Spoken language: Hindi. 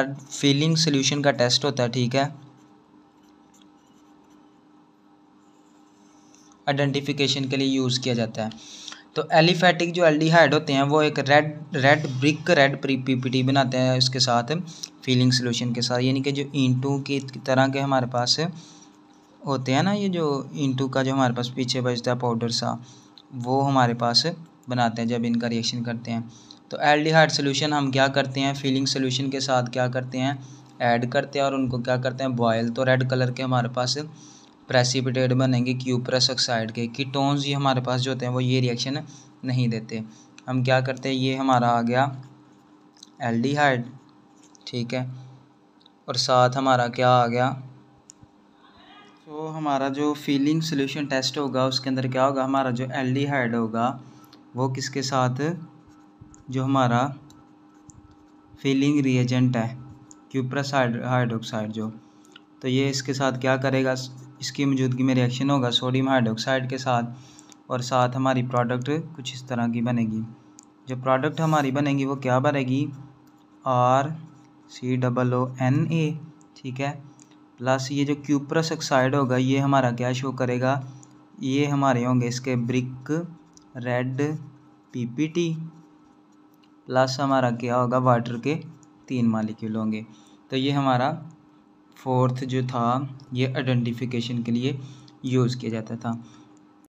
फीलिंग सोल्यूशन का टेस्ट होता है ठीक है आइडेंटिफिकेशन के लिए यूज़ किया जाता है तो एलिफैटिक जो एल्डिहाइड होते हैं वो एक red red brick red PPT बनाते हैं इसके साथ फीलिंग सोल्यूशन के साथ यानी कि जो इंटू की तरह के हमारे पास होते हैं ना ये जो इंटू का जो हमारे पास पीछे बजता है पाउडर सा वो हमारे पास बनाते हैं जब इनका रिएक्शन करते हैं तो एल्डिहाइड सोल्यूशन हम क्या करते हैं फीलिंग सोल्यूशन के साथ क्या करते हैं ऐड करते हैं और उनको क्या करते हैं बॉयल तो रेड कलर के हमारे पास प्रेसिपिटेट बनेंगे क्यूप्रस ऑक्साइड के कीटोन्स ये हमारे पास जो होते हैं वो ये रिएक्शन नहीं देते हम क्या करते हैं ये हमारा आ गया हाइड ठीक है और साथ हमारा क्या आ गया तो हमारा जो फीलिंग सोल्यूशन टेस्ट होगा उसके अंदर क्या होगा हमारा जो एल्डिहाइड होगा वो किसके साथ जो हमारा फीलिंग रिएजेंट है क्यूप्रस हाइड्रोक्साइड जो तो ये इसके साथ क्या करेगा इसकी मौजूदगी में रिएक्शन होगा सोडियम हाइड्रोक्साइड के साथ और साथ हमारी प्रोडक्ट कुछ इस तरह की बनेगी जो प्रोडक्ट हमारी बनेगी वो क्या बनेगी R C double O N A ठीक है प्लस ये जो क्यूप्रस ऑक्साइड होगा ये हमारा क्या शो करेगा ये हमारे होंगे इसके ब्रिक रेड पीपीटी प्लस हमारा क्या होगा वाटर के तीन मालिक्यूल होंगे तो ये हमारा फोर्थ जो था ये आइडेंटिफिकेशन के लिए यूज़ किया जाता था